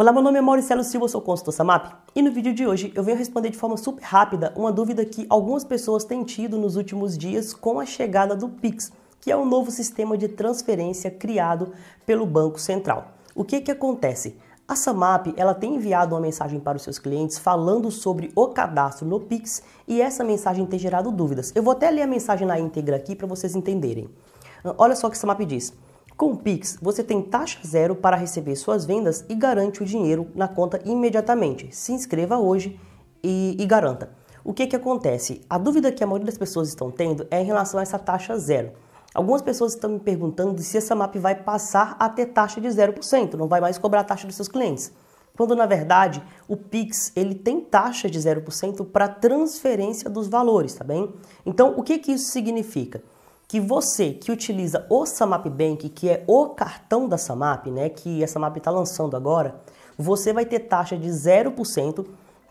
Olá, meu nome é Mauricelo Silva, sou consultor SAMAP e no vídeo de hoje eu venho responder de forma super rápida uma dúvida que algumas pessoas têm tido nos últimos dias com a chegada do PIX, que é um novo sistema de transferência criado pelo Banco Central. O que que acontece? A Samap ela tem enviado uma mensagem para os seus clientes falando sobre o cadastro no Pix e essa mensagem tem gerado dúvidas. Eu vou até ler a mensagem na íntegra aqui para vocês entenderem. Olha só o que a Samap diz. Com o Pix, você tem taxa zero para receber suas vendas e garante o dinheiro na conta imediatamente. Se inscreva hoje e, e garanta. O que, que acontece? A dúvida que a maioria das pessoas estão tendo é em relação a essa taxa zero. Algumas pessoas estão me perguntando se essa MAP vai passar a ter taxa de 0%, não vai mais cobrar a taxa dos seus clientes. Quando na verdade o Pix ele tem taxa de 0% para transferência dos valores, tá bem? Então o que, que isso significa? que você que utiliza o Samap Bank, que é o cartão da Samap, né, que a Samap está lançando agora, você vai ter taxa de 0%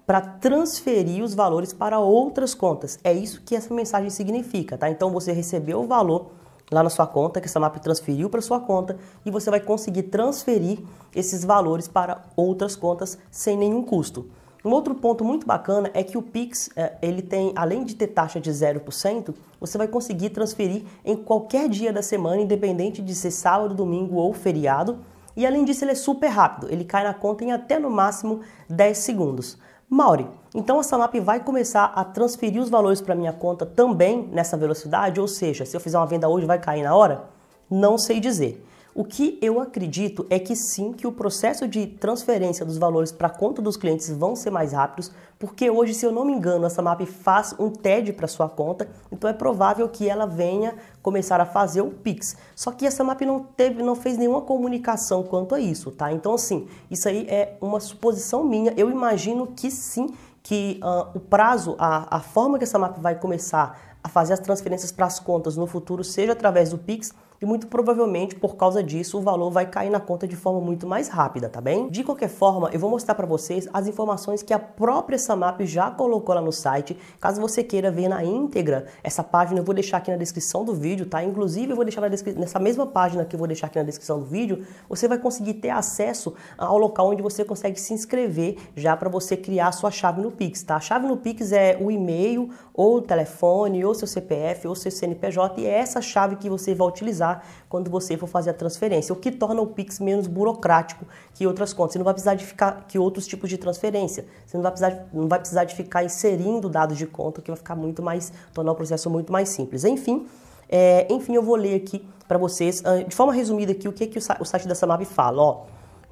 para transferir os valores para outras contas. É isso que essa mensagem significa, tá? Então você recebeu o valor lá na sua conta, que a Samap transferiu para sua conta, e você vai conseguir transferir esses valores para outras contas sem nenhum custo. Um outro ponto muito bacana é que o Pix, é, ele tem, além de ter taxa de 0%, você vai conseguir transferir em qualquer dia da semana, independente de ser sábado, domingo ou feriado. E além disso, ele é super rápido, ele cai na conta em até no máximo 10 segundos. Mauri, então a Samap vai começar a transferir os valores para minha conta também nessa velocidade? Ou seja, se eu fizer uma venda hoje, vai cair na hora? Não sei dizer. O que eu acredito é que sim, que o processo de transferência dos valores para a conta dos clientes vão ser mais rápidos, porque hoje, se eu não me engano, essa MAP faz um TED para sua conta, então é provável que ela venha começar a fazer o Pix. Só que essa MAP não teve, não fez nenhuma comunicação quanto a isso, tá? Então, assim, isso aí é uma suposição minha. Eu imagino que sim, que uh, o prazo, a, a forma que essa MAP vai começar a fazer as transferências para as contas no futuro, seja através do Pix, e muito provavelmente por causa disso o valor vai cair na conta de forma muito mais rápida, tá bem? De qualquer forma, eu vou mostrar para vocês as informações que a própria Samap já colocou lá no site, caso você queira ver na íntegra essa página, eu vou deixar aqui na descrição do vídeo, tá? Inclusive eu vou deixar nessa mesma página que eu vou deixar aqui na descrição do vídeo, você vai conseguir ter acesso ao local onde você consegue se inscrever já para você criar a sua chave no Pix, tá? A chave no Pix é o e-mail ou o telefone ou seu CPF ou seu CNPJ e é essa chave que você vai utilizar quando você for fazer a transferência, o que torna o Pix menos burocrático que outras contas. Você não vai precisar de ficar que outros tipos de transferência. Você não vai precisar, não vai precisar de ficar inserindo dados de conta, que vai ficar muito mais tornar o processo muito mais simples. Enfim, é, enfim, eu vou ler aqui para vocês ah, de forma resumida aqui o que, que o site da Samab fala, ó.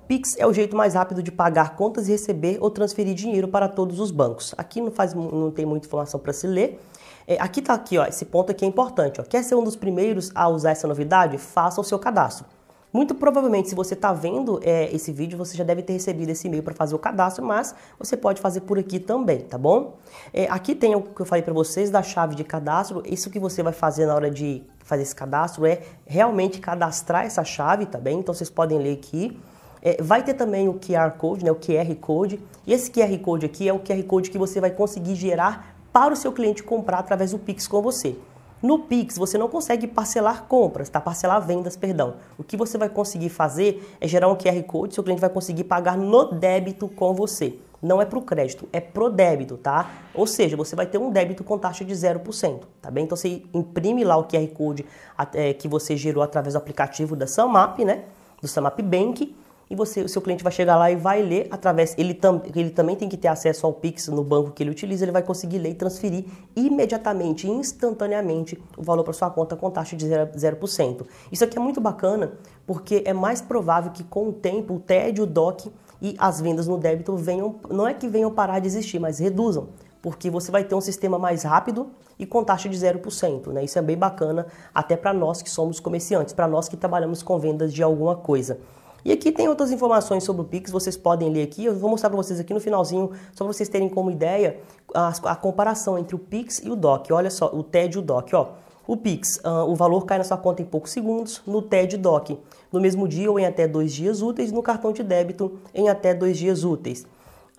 Pix é o jeito mais rápido de pagar contas e receber ou transferir dinheiro para todos os bancos. Aqui não, faz, não tem muita informação para se ler. É, aqui está aqui, ó, esse ponto aqui é importante. Ó. Quer ser um dos primeiros a usar essa novidade? Faça o seu cadastro. Muito provavelmente, se você está vendo é, esse vídeo, você já deve ter recebido esse e-mail para fazer o cadastro, mas você pode fazer por aqui também, tá bom? É, aqui tem o que eu falei para vocês da chave de cadastro. Isso que você vai fazer na hora de fazer esse cadastro é realmente cadastrar essa chave, tá bem? Então vocês podem ler aqui. É, vai ter também o QR Code, né, o QR Code. E esse QR Code aqui é o QR Code que você vai conseguir gerar para o seu cliente comprar através do Pix com você. No Pix, você não consegue parcelar compras, tá? Parcelar vendas, perdão. O que você vai conseguir fazer é gerar um QR Code, seu cliente vai conseguir pagar no débito com você. Não é pro crédito, é pro débito, tá? Ou seja, você vai ter um débito com taxa de 0%, tá bem? Então você imprime lá o QR Code é, que você gerou através do aplicativo da Samap, né? Do Samap Bank e você, o seu cliente vai chegar lá e vai ler através. Ele, tam, ele também tem que ter acesso ao Pix no banco que ele utiliza, ele vai conseguir ler e transferir imediatamente, instantaneamente, o valor para sua conta com taxa de 0%. Isso aqui é muito bacana porque é mais provável que com o tempo o TED, o DOC e as vendas no débito venham, não é que venham parar de existir, mas reduzam porque você vai ter um sistema mais rápido e com taxa de 0%. Né? Isso é bem bacana até para nós que somos comerciantes, para nós que trabalhamos com vendas de alguma coisa. E aqui tem outras informações sobre o Pix, vocês podem ler aqui. Eu vou mostrar para vocês aqui no finalzinho, só para vocês terem como ideia a, a, comparação entre o Pix e o DOC. Olha só, o TED e o DOC, ó. O Pix, uh, o valor cai na sua conta em poucos segundos, no TED DOC, no mesmo dia ou em até dois dias úteis, no cartão de débito em até dois dias úteis.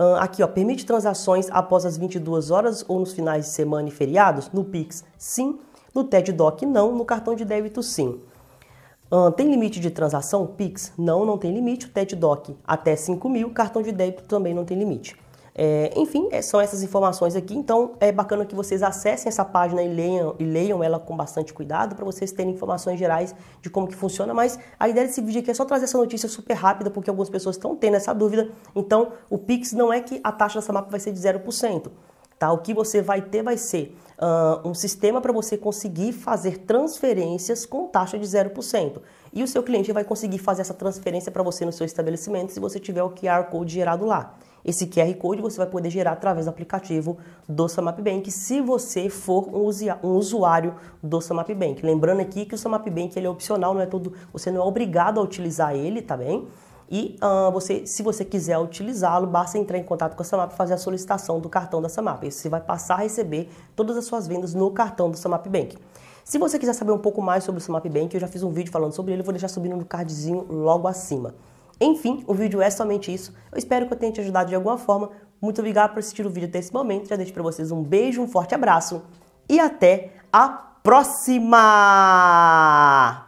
Uh, aqui, ó, permite transações após as 22 horas ou nos finais de semana e feriados? No Pix, sim. No TED Doc, não. No cartão de débito, sim tem limite de transação? PIX? Não, não tem limite. O TED Doc até 5 mil. Cartão de débito também não tem limite. É, enfim, é, são essas informações aqui. Então é bacana que vocês acessem essa página e leiam, e leiam ela com bastante cuidado para vocês terem informações gerais de como que funciona. Mas a ideia desse vídeo aqui é só trazer essa notícia super rápida porque algumas pessoas estão tendo essa dúvida. Então o Pix não é que a taxa dessa mapa vai ser de 0%. Tá? O que você vai ter vai ser uh, um sistema para você conseguir fazer transferências com taxa de 0%. E o seu cliente vai conseguir fazer essa transferência para você no seu estabelecimento se você tiver o QR Code gerado lá. Esse QR Code você vai poder gerar através do aplicativo do Samap Bank, se você for um, usuário do Samap Bank. Lembrando aqui que o Samap Bank ele é opcional, não é todo, você não é obrigado a utilizar ele, tá bem? E uh, você, se você quiser utilizá-lo, basta entrar em contato com a Samap e fazer a solicitação do cartão da Samap. E você vai passar a receber todas as suas vendas no cartão da Samap Bank. Se você quiser saber um pouco mais sobre o Samap Bank, eu já fiz um vídeo falando sobre ele, eu vou deixar subindo no cardzinho logo acima. Enfim, o vídeo é somente isso. Eu espero que eu tenha te ajudado de alguma forma. Muito obrigado por assistir o vídeo até esse momento. Já deixo para vocês um beijo, um forte abraço e até a próxima!